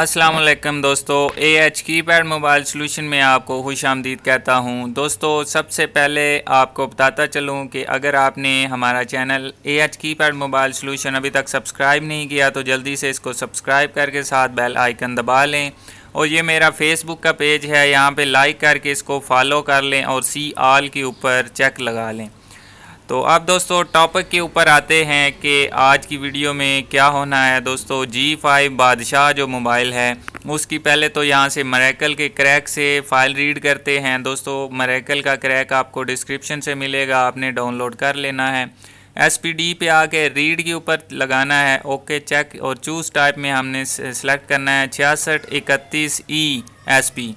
असलम दोस्तों A H keypad mobile solution में आपको खुश आमदीद कहता हूँ दोस्तों सबसे पहले आपको बताता चलूँ कि अगर आपने हमारा channel A H keypad mobile solution अभी तक सब्सक्राइब नहीं किया तो जल्दी से इसको सब्सक्राइब करके साथ बेल आइकन दबा लें और ये मेरा फेसबुक का पेज है यहाँ पे लाइक करके इसको फॉलो कर लें और सी आल के ऊपर चेक लगा लें तो अब दोस्तों टॉपिक के ऊपर आते हैं कि आज की वीडियो में क्या होना है दोस्तों जी फाइव बादशाह जो मोबाइल है उसकी पहले तो यहाँ से मरेकल के क्रैक से फ़ाइल रीड करते हैं दोस्तों मरेकल का क्रैक आपको डिस्क्रिप्शन से मिलेगा आपने डाउनलोड कर लेना है एस पी डी पे आके रीड के ऊपर लगाना है ओके चेक और चूज़ टाइप में हमने सेलेक्ट करना है छियासठ इकतीस ई एस पी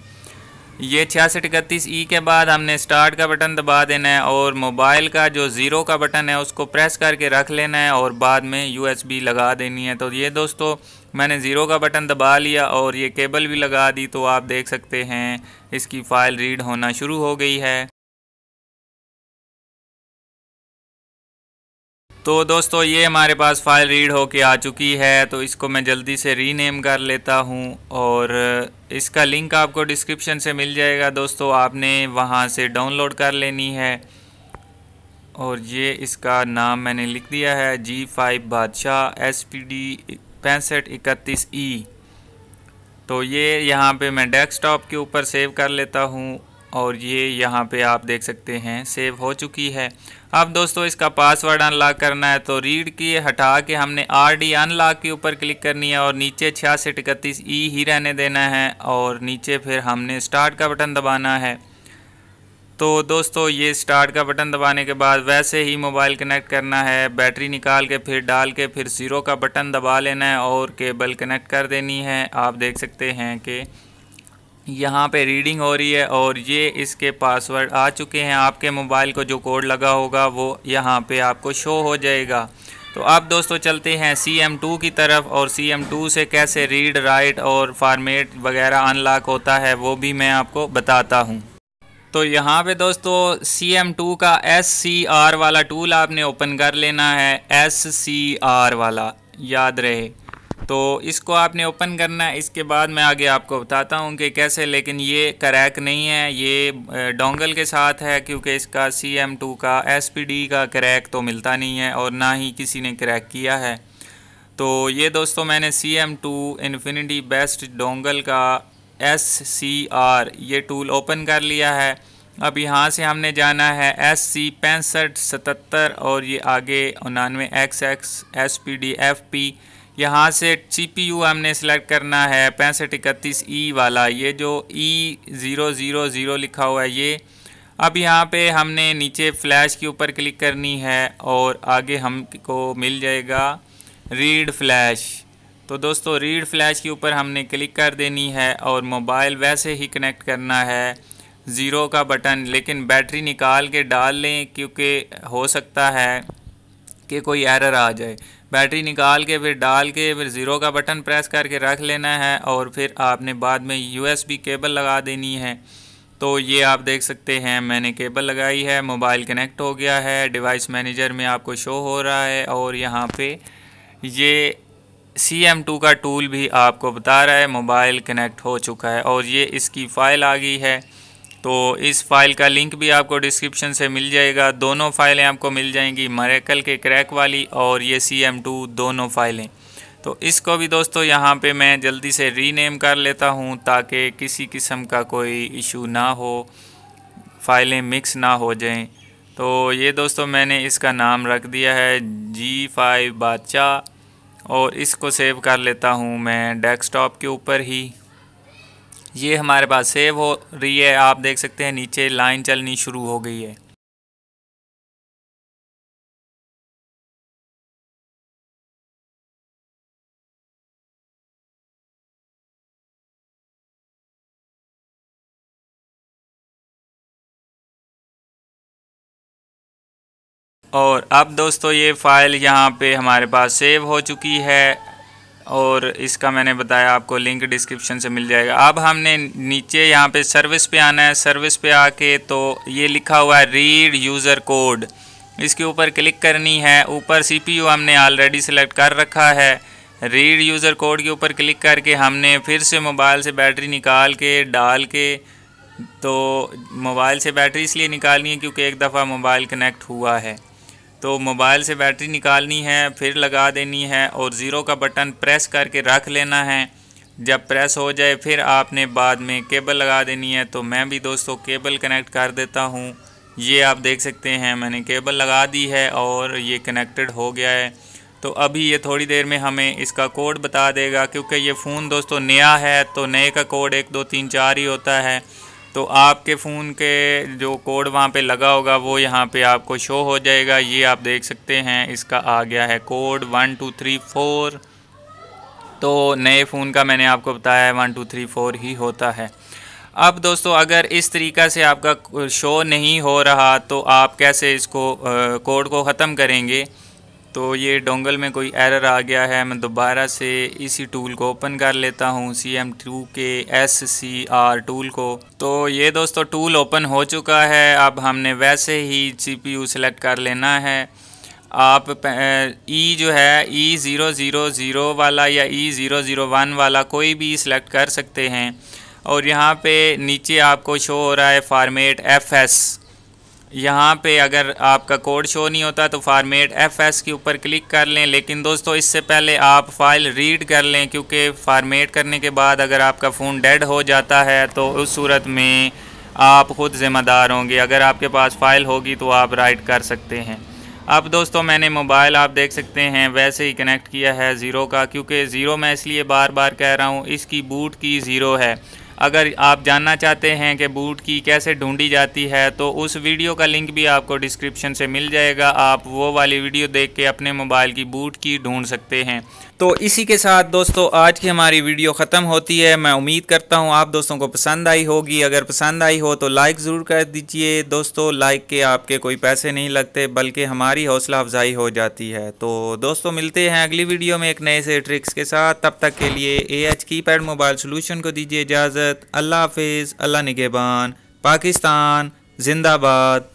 ये छियासठ इकतीस ई के बाद हमने स्टार्ट का बटन दबा देना है और मोबाइल का जो ज़ीरो का बटन है उसको प्रेस करके रख लेना है और बाद में यूएसबी लगा देनी है तो ये दोस्तों मैंने ज़ीरो का बटन दबा लिया और ये केबल भी लगा दी तो आप देख सकते हैं इसकी फ़ाइल रीड होना शुरू हो गई है तो दोस्तों ये हमारे पास फाइल रीड होके आ चुकी है तो इसको मैं जल्दी से रीनेम कर लेता हूँ और इसका लिंक आपको डिस्क्रिप्शन से मिल जाएगा दोस्तों आपने वहाँ से डाउनलोड कर लेनी है और ये इसका नाम मैंने लिख दिया है जी फाइव बादशाह एस पी डी पैंसठ इकतीस ई e। तो ये यहाँ पे मैं डेस्कटॉप के ऊपर सेव कर लेता हूँ और ये यहाँ पे आप देख सकते हैं सेव हो चुकी है अब दोस्तों इसका पासवर्ड अनलॉक करना है तो रीड की हटा के हमने आर डी अनलॉक के ऊपर क्लिक करनी है और नीचे छियासठ इकतीस ई e ही रहने देना है और नीचे फिर हमने स्टार्ट का बटन दबाना है तो दोस्तों ये स्टार्ट का बटन दबाने के बाद वैसे ही मोबाइल कनेक्ट करना है बैटरी निकाल के फिर डाल के फिर ज़ीरो का बटन दबा लेना है और केबल कनेक्ट कर देनी है आप देख सकते हैं कि यहाँ पे रीडिंग हो रही है और ये इसके पासवर्ड आ चुके हैं आपके मोबाइल को जो कोड लगा होगा वो यहाँ पे आपको शो हो जाएगा तो अब दोस्तों चलते हैं सी एम टू की तरफ और सी एम टू से कैसे रीड राइट और फार्मेट वगैरह अनलॉक होता है वो भी मैं आपको बताता हूँ तो यहाँ पे दोस्तों सी एम टू का एस सी आर वाला टूल आपने ओपन कर लेना है एस सी आर वाला याद रहे तो इसको आपने ओपन करना है इसके बाद मैं आगे आपको बताता हूँ कि कैसे लेकिन ये करैक नहीं है ये डोंगल के साथ है क्योंकि इसका सी एम टू का एस पी डी का करैक तो मिलता नहीं है और ना ही किसी ने करैक किया है तो ये दोस्तों मैंने C M two infinity best dongle का एस सी आर ये टूल ओपन कर लिया है अब यहाँ से हमने जाना है एस सी पैंसठ सतर और ये आगे उनानवे X X S P D F P यहाँ से यू हमने सेलेक्ट करना है पैंसठ इकतीस ई e वाला ये जो ई ज़ीरो ज़ीरो ज़ीरो लिखा हुआ है ये अब यहाँ पे हमने नीचे फ्लैश के ऊपर क्लिक करनी है और आगे हमको मिल जाएगा रीड फ्लैश तो दोस्तों रीड फ्लैश के ऊपर हमने क्लिक कर देनी है और मोबाइल वैसे ही कनेक्ट करना है ज़ीरो का बटन लेकिन बैटरी निकाल के डाल लें क्योंकि हो सकता है कि कोई एरर आ जाए बैटरी निकाल के फिर डाल के फिर ज़ीरो का बटन प्रेस करके रख लेना है और फिर आपने बाद में यूएसबी केबल लगा देनी है तो ये आप देख सकते हैं मैंने केबल लगाई है मोबाइल कनेक्ट हो गया है डिवाइस मैनेजर में आपको शो हो रहा है और यहाँ पे ये सी एम टू का टूल भी आपको बता रहा है मोबाइल कनेक्ट हो चुका है और ये इसकी फ़ाइल आ गई है तो इस फाइल का लिंक भी आपको डिस्क्रिप्शन से मिल जाएगा दोनों फाइलें आपको मिल जाएंगी मरेकल के क्रैक वाली और ये सी एम टू दोनों फाइलें तो इसको भी दोस्तों यहाँ पे मैं जल्दी से रीनेम कर लेता हूँ ताकि किसी किस्म का कोई इशू ना हो फाइलें मिक्स ना हो जाएं तो ये दोस्तों मैंने इसका नाम रख दिया है जी फाइव बादशाह और इसको सेव कर लेता हूँ मैं डेस्कटॉप के ऊपर ही ये हमारे पास सेव हो रही है आप देख सकते हैं नीचे लाइन चलनी शुरू हो गई है और अब दोस्तों ये फ़ाइल यहाँ पे हमारे पास सेव हो चुकी है और इसका मैंने बताया आपको लिंक डिस्क्रिप्शन से मिल जाएगा अब हमने नीचे यहाँ पे सर्विस पे आना है सर्विस पे आके तो ये लिखा हुआ है रीड यूज़र कोड इसके ऊपर क्लिक करनी है ऊपर सीपीयू हमने ऑलरेडी सेलेक्ट कर रखा है रीड यूज़र कोड के ऊपर क्लिक करके हमने फिर से मोबाइल से बैटरी निकाल के डाल के तो मोबाइल से बैटरी इसलिए निकालनी है क्योंकि एक दफ़ा मोबाइल कनेक्ट हुआ है तो मोबाइल से बैटरी निकालनी है फिर लगा देनी है और ज़ीरो का बटन प्रेस करके रख लेना है जब प्रेस हो जाए फिर आपने बाद में केबल लगा देनी है तो मैं भी दोस्तों केबल कनेक्ट कर देता हूँ ये आप देख सकते हैं मैंने केबल लगा दी है और ये कनेक्टेड हो गया है तो अभी ये थोड़ी देर में हमें इसका कोड बता देगा क्योंकि ये फ़ोन दोस्तों नया है तो नए का कोड एक दो तीन चार ही होता है तो आपके फ़ोन के जो कोड वहाँ पे लगा होगा वो यहाँ पे आपको शो हो जाएगा ये आप देख सकते हैं इसका आ गया है code one two three four तो नए फ़ोन का मैंने आपको बताया है वन टू थ्री फोर ही होता है अब दोस्तों अगर इस तरीक़ा से आपका शो नहीं हो रहा तो आप कैसे इसको कोड को ख़त्म करेंगे तो ये डोंगल में कोई एरर आ गया है मैं दोबारा से इसी टूल को ओपन कर लेता हूँ सी एम टू के एस सी आर टूल को तो ये दोस्तों टूल ओपन हो चुका है अब हमने वैसे ही सी पी यू सेलेक्ट कर लेना है आप ई e जो है ई ज़ीरो ज़ीरो ज़ीरो वाला या ई ज़ीरो ज़ीरो वन वाला कोई भी सिलेक्ट कर सकते हैं और यहाँ पे नीचे आपको शो हो रहा है फार्मेट एफ एस यहाँ पे अगर आपका कोड शो नहीं होता तो फार्मेट एफ एस के ऊपर क्लिक कर लें लेकिन दोस्तों इससे पहले आप फाइल रीड कर लें क्योंकि फार्मेट करने के बाद अगर आपका फ़ोन डेड हो जाता है तो उस सूरत में आप ख़ुद ज़िम्मेदार होंगे अगर आपके पास फ़ाइल होगी तो आप राइट कर सकते हैं अब दोस्तों मैंने मोबाइल आप देख सकते हैं वैसे ही कनेक्ट किया है ज़ीरो का क्योंकि ज़ीरो मैं इसलिए बार बार कह रहा हूँ इसकी बूट की ज़ीरो है अगर आप जानना चाहते हैं कि बूट की कैसे ढूंढी जाती है तो उस वीडियो का लिंक भी आपको डिस्क्रिप्शन से मिल जाएगा आप वो वाली वीडियो देख के अपने मोबाइल की बूट की ढूंढ सकते हैं तो इसी के साथ दोस्तों आज की हमारी वीडियो ख़त्म होती है मैं उम्मीद करता हूँ आप दोस्तों को पसंद आई होगी अगर पसंद आई हो तो लाइक ज़रूर कर दीजिए दोस्तों लाइक के आपके कोई पैसे नहीं लगते बल्कि हमारी हौसला अफजाई हो जाती है तो दोस्तों मिलते हैं अगली वीडियो में एक नए से ट्रिक्स के साथ तब तक के लिए A H keypad mobile solution को दीजिए इजाज़त भारत अल्लाह हाफिज़ अल्लाह निगेबान पाकिस्तान जिंदाबाद